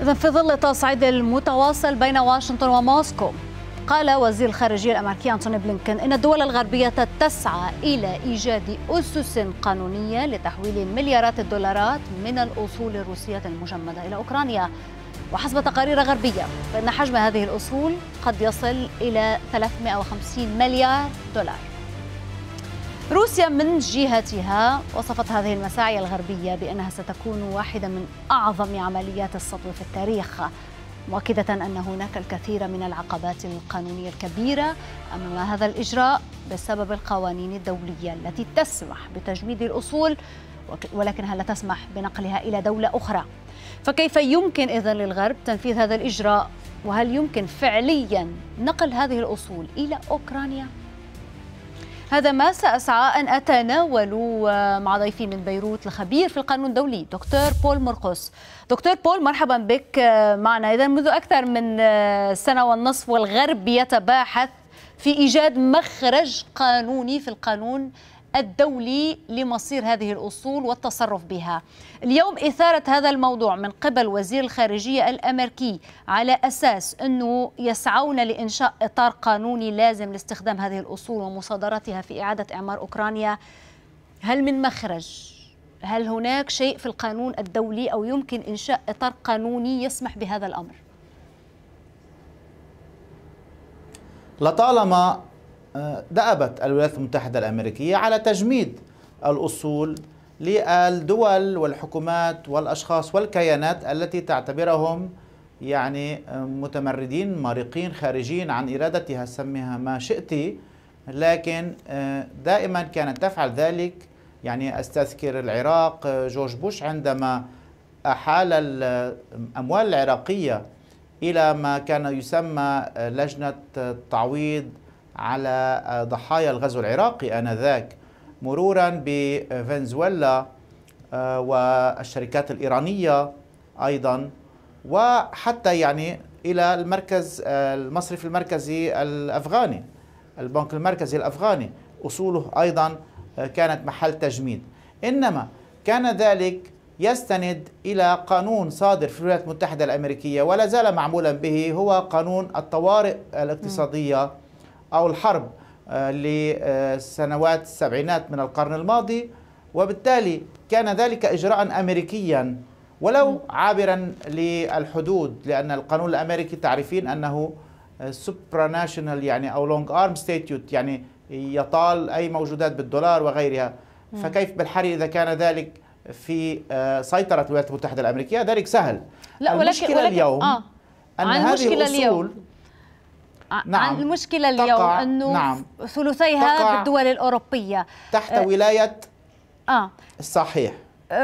إذا في ظل التصعيد المتواصل بين واشنطن وموسكو قال وزير الخارجية الأمريكي أنتوني بلينكن إن الدول الغربية تسعى إلى إيجاد أسس قانونية لتحويل مليارات الدولارات من الأصول الروسية المجمدة إلى أوكرانيا وحسب تقارير غربية فإن حجم هذه الأصول قد يصل إلى 350 مليار دولار روسيا من جهتها وصفت هذه المساعي الغربية بأنها ستكون واحدة من أعظم عمليات السطو في التاريخ مؤكدة أن هناك الكثير من العقبات القانونية الكبيرة أمام هذا الإجراء بسبب القوانين الدولية التي تسمح بتجميد الأصول ولكنها لا تسمح بنقلها إلى دولة أخرى فكيف يمكن إذا للغرب تنفيذ هذا الإجراء وهل يمكن فعليا نقل هذه الأصول إلى أوكرانيا؟ هذا ما سأسعى أن أتناول مع ضيفي من بيروت الخبير في القانون الدولي دكتور بول مرقص دكتور بول مرحبا بك آه، معنا إذا منذ أكثر من آه، سنة والنصف والغرب يتباحث في إيجاد مخرج قانوني في القانون الدولي لمصير هذه الأصول والتصرف بها اليوم إثارة هذا الموضوع من قبل وزير الخارجية الأمريكي على أساس أنه يسعون لإنشاء إطار قانوني لازم لاستخدام هذه الأصول ومصادرتها في إعادة إعمار أوكرانيا هل من مخرج هل هناك شيء في القانون الدولي او يمكن انشاء اطار قانوني يسمح بهذا الامر؟ لطالما دأبت الولايات المتحدة الأمريكية على تجميد الأصول للدول والحكومات والأشخاص والكيانات التي تعتبرهم يعني متمردين مارقين خارجين عن إرادتها سميها ما شئت لكن آه، دائما كانت تفعل ذلك يعني أستذكر العراق آه، جورج بوش عندما أحال الأموال آه، العراقية إلى ما كان يسمى لجنة تعويض على آه، ضحايا الغزو العراقي آنذاك مرورا بفنزويلا آه، والشركات الإيرانية أيضا وحتى يعني إلى المركز آه، المصرف المركزي الأفغاني البنك المركزي الأفغاني أصوله أيضا كانت محل تجميد إنما كان ذلك يستند إلى قانون صادر في الولايات المتحدة الأمريكية ولا زال معمولا به هو قانون الطوارئ الاقتصادية م. أو الحرب آه، لسنوات السبعينات من القرن الماضي وبالتالي كان ذلك إجراء أمريكيا ولو عابرا للحدود لأن القانون الأمريكي تعرفين أنه آه، supranational يعني أو لونج arm ستيتيوت يعني يطال أي موجودات بالدولار وغيرها فكيف بالحري إذا كان ذلك في آه، سيطرة الولايات المتحدة الأمريكية ذلك سهل لا ولكن, ولكن اليوم آه. أن هذه الأصول اليوم. آه، نعم المشكلة اليوم أنه نعم ثلثيها بالدول الأوروبية تحت آه، ولاية آه الصحيح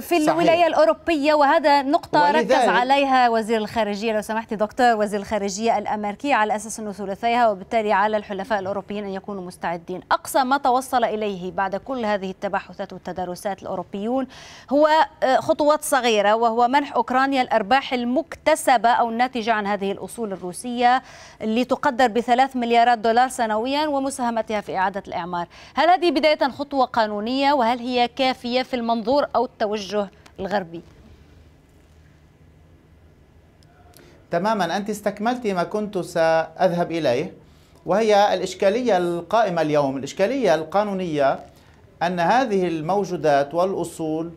في الولايه صحيح. الاوروبيه وهذا نقطه ركز عليها وزير الخارجيه لو سمحتي دكتور وزير الخارجيه الامريكي على اساس انه ثلثيها وبالتالي على الحلفاء الاوروبيين ان يكونوا مستعدين اقصى ما توصل اليه بعد كل هذه التباحثات والتدارسات الاوروبيون هو آه، خطوات صغيره وهو منح اوكرانيا الارباح المكتسبه او الناتجه عن هذه الاصول الروسيه اللي تقدر بثلاث مليارات دولار سنويا ومساهمتها في اعاده الاعمار هل هذه بدايه خطوه قانونيه وهل هي كافيه في المنظور او التو التوجه الغربي تماما أنت استكملت ما كنت سأذهب إليه وهي الإشكالية القائمة اليوم الإشكالية القانونية أن هذه الموجودات والأصول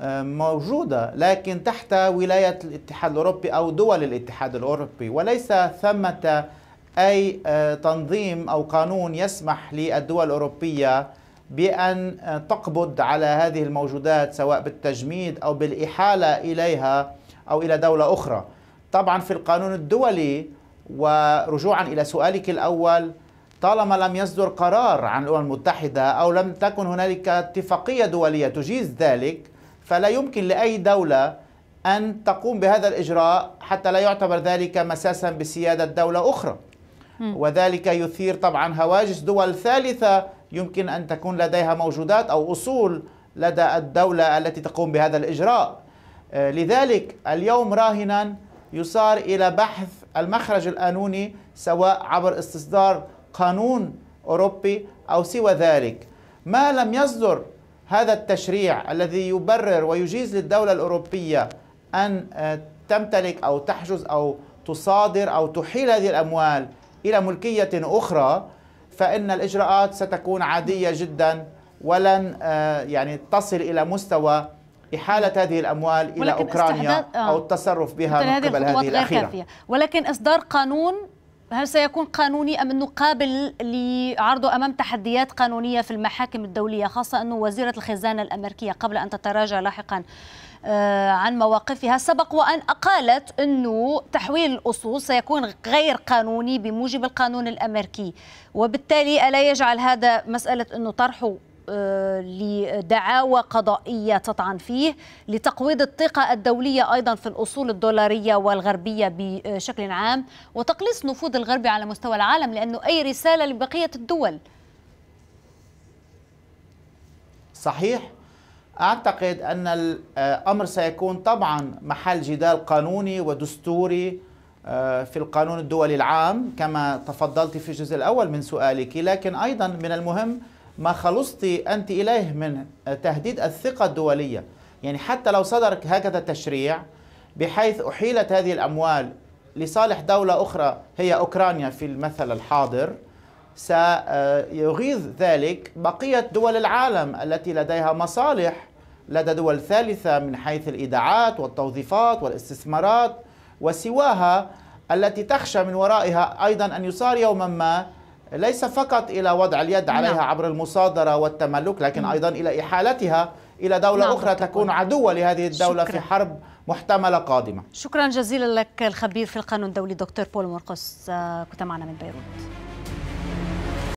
آه، موجودة لكن تحت ولاية الاتحاد الأوروبي أو دول الاتحاد الأوروبي وليس ثمة أي آه، تنظيم أو قانون يسمح للدول الأوروبية بأن تقبض على هذه الموجودات سواء بالتجميد أو بالإحالة إليها أو إلى دولة أخرى طبعا في القانون الدولي ورجوعا إلى سؤالك الأول طالما لم يصدر قرار عن الأمم المتحدة أو لم تكن هنالك اتفاقية دولية تجيز ذلك فلا يمكن لأي دولة أن تقوم بهذا الإجراء حتى لا يعتبر ذلك مساسا بسيادة دولة أخرى وذلك يثير طبعا هواجس دول ثالثة يمكن أن تكون لديها موجودات أو أصول لدى الدولة التي تقوم بهذا الإجراء آه، لذلك اليوم راهنا يصار إلى بحث المخرج القانوني سواء عبر استصدار قانون أوروبي أو سوى ذلك ما لم يصدر هذا التشريع الذي يبرر ويجيز للدولة الأوروبية أن آه، تمتلك أو تحجز أو تصادر أو تحيل هذه الأموال إلى ملكية أخرى فإن الإجراءات ستكون عادية جدا ولن آه، يعني تصل إلى مستوى إحالة هذه الأموال إلى أوكرانيا آه. أو التصرف بها من قبل هذه الأخيرة ولكن إصدار قانون هل سيكون قانوني أم أنه قابل لعرضه أمام تحديات قانونية في المحاكم الدولية خاصة أنه وزيرة الخزانة الأمريكية قبل أن تتراجع لاحقا آه، عن مواقفها سبق وأن أقالت أنه تحويل الأصول سيكون غير قانوني بموجب القانون الأمريكي وبالتالي ألا يجعل هذا مسألة أنه طرحه لدعاوى قضائية تطعن فيه لتقويض الثقة الدولية أيضا في الأصول الدولارية والغربية بشكل عام وتقليص نفوذ الغرب على مستوى العالم لأنه أي رسالة لبقية الدول صحيح أعتقد أن الأمر سيكون طبعا محل جدال قانوني ودستوري آه، في القانون الدولي العام كما تفضلت في الجزء الأول من سؤالك لكن أيضا من المهم ما خلصت أنت إليه من تهديد الثقة الدولية يعني حتى لو صدر هكذا تشريع بحيث أحيلت هذه الأموال لصالح دولة أخرى هي أوكرانيا في المثل الحاضر سيغيظ ذلك بقية دول العالم التي لديها مصالح لدى دول ثالثة من حيث الإيداعات والتوظيفات والاستثمارات وسواها التي تخشى من ورائها أيضا أن يصار يوما ما ليس فقط إلى وضع اليد نعم. عليها نعم. عبر المصادرة والتملك لكن أيضا إلى إحالتها إلى دولة نعم أخرى تكون عدوة لهذه الدولة شكرا. في حرب محتملة قادمة شكرا جزيلا لك الخبير في القانون الدولي دكتور بول مرقص آه، كنت معنا من بيروت